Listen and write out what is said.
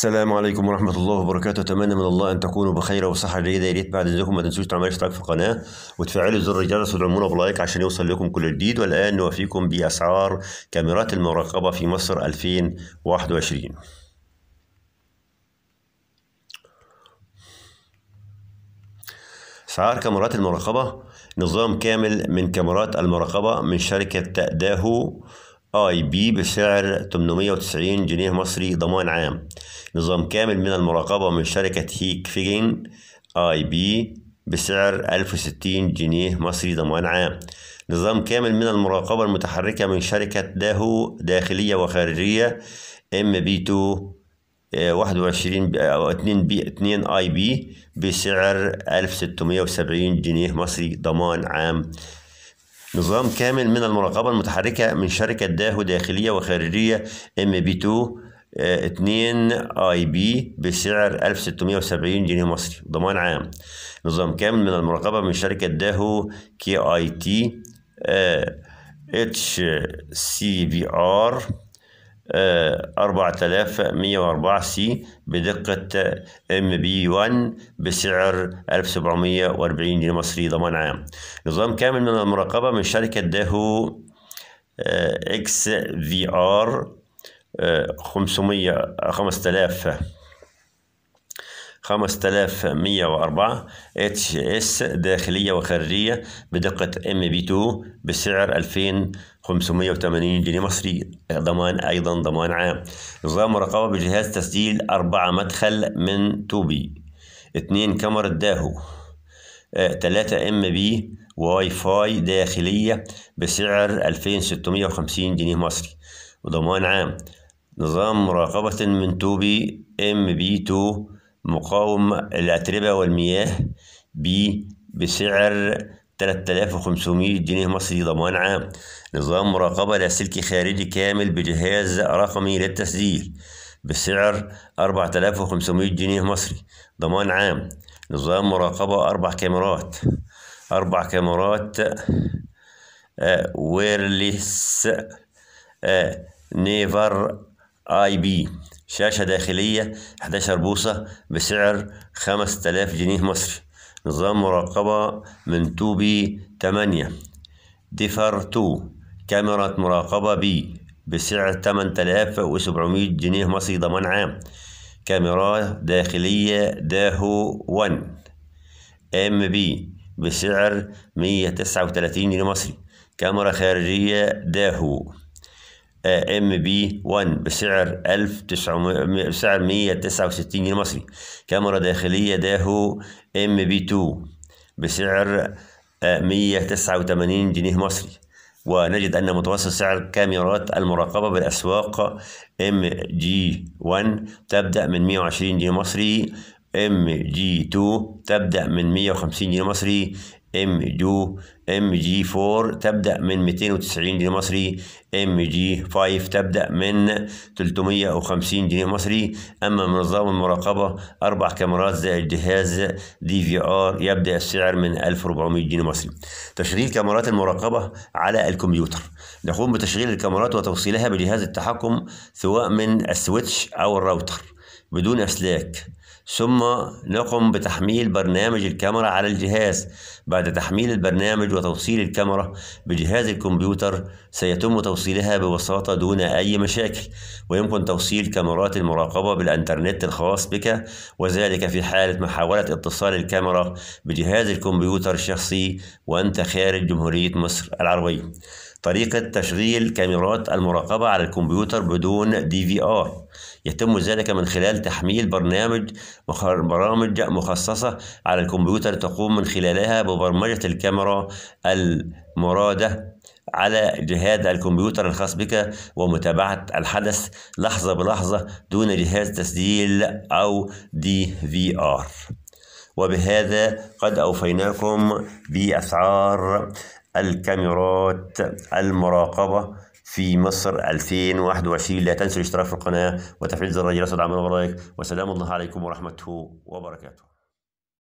السلام عليكم ورحمة الله وبركاته أتمنى من الله أن تكونوا بخير وصحة جيدة يا ريت بعد إذنكم ما تنسوش تعملوا اشتراك في القناة وتفعلوا زر الجرس وتدعمونا بلايك عشان يوصل لكم كل جديد والآن نوفيكم بأسعار كاميرات المراقبة في مصر 2021 أسعار كاميرات المراقبة نظام كامل من كاميرات المراقبة من شركة داهو اي بي بسعر 890 جنيه مصري ضمان عام نظام كامل من المراقبة من شركة هيك فيجن اي بي بسعر 1060 جنيه مصري ضمان عام نظام كامل من المراقبة المتحركة من شركة داهو داخلية وخارجية ام آه، آه، بي 2 21 او 2 بي 2 اي بي بسعر 1670 جنيه مصري ضمان عام نظام كامل من المراقبة المتحركة من شركة داهو داخلية وخارجية ام بي 2 2 اي بي بسعر 1670 جنيه مصري ضمان عام نظام كامل من المراقبة من شركة داهو كي اي تي آه، اتش سي بي ار 4104 سي بدقة ام بي 1 بسعر 1740 جنيه مصري ضمان عام نظام كامل من المراقبة من شركة داهو آه، اكس في ار 500 آه، 5000 5104 اتش اس داخلية وخارجية بدقة ام بي 2 بسعر 2580 جنيه مصري ضمان أيضا ضمان عام نظام مراقبة بجهاز تسجيل أربعة مدخل من توبي اتنين كاميرا داهو آه، تلاتة ام بي واي فاي داخلية بسعر 2650 جنيه مصري وضمان عام نظام مراقبة من توبي ام بي 2 مقاوم الأتربة والمياه بسعر 3500 جنيه مصري ضمان عام نظام مراقبة لاسلكي خارجي كامل بجهاز رقمي للتسجيل بسعر 4500 جنيه مصري ضمان عام نظام مراقبة أربع كاميرات أربع كاميرات ويرلس آه، آه، نيفر اي بي شاشة داخلية 11 بوصة بسعر 5000 جنيه مصري نظام مراقبة من 2 بي 8 ديفر 2 كاميرا مراقبة بي بسعر 8700 جنيه مصري ضمان عام كاميرا داخلية داهو 1 ام بي بسعر 139 جنيه مصري كاميرا خارجية داهو ام بي 1 بسعر 1900 بسعر 169 جنيه مصري كاميرا داخليه داهو ام بي 2 بسعر 189 آه، جنيه مصري ونجد أن متوسط سعر كاميرات المراقبة بالأسواق ام جي 1 تبدأ من 120 جنيه مصري ام جي 2 تبدأ من 150 جنيه مصري ام جو ام جي 4 تبدأ من 290 جنيه مصري ام جي 5 تبدأ من 350 جنيه مصري أما منظم المراقبة أربع كاميرات زائد جهاز دي في آر يبدأ السعر من 1400 جنيه مصري تشغيل كاميرات المراقبة على الكمبيوتر نقوم بتشغيل الكاميرات وتوصيلها بجهاز التحكم سواء من السويتش أو الراوتر بدون أسلاك ثم نقم بتحميل برنامج الكاميرا على الجهاز بعد تحميل البرنامج وتوصيل الكاميرا بجهاز الكمبيوتر سيتم توصيلها ببساطة دون أي مشاكل ويمكن توصيل كاميرات المراقبة بالأنترنت الخاص بك وذلك في حالة محاولة اتصال الكاميرا بجهاز الكمبيوتر الشخصي وأنت خارج جمهورية مصر العربية طريقة تشغيل كاميرات المراقبة على الكمبيوتر بدون دي في آر يتم ذلك من خلال تحميل برنامج برامج مخصصة على الكمبيوتر تقوم من خلالها ببرمجة الكاميرا المرادة على جهاز الكمبيوتر الخاص بك ومتابعة الحدث لحظة بلحظة دون جهاز تسجيل أو دي في آر وبهذا قد أوفيناكم بأسعار الكاميرات المراقبة في مصر 2021 لا تنسوا الاشتراك في القناة وتفعيل زر الجرس ودعمنا بلايك وسلام الله عليكم ورحمته وبركاته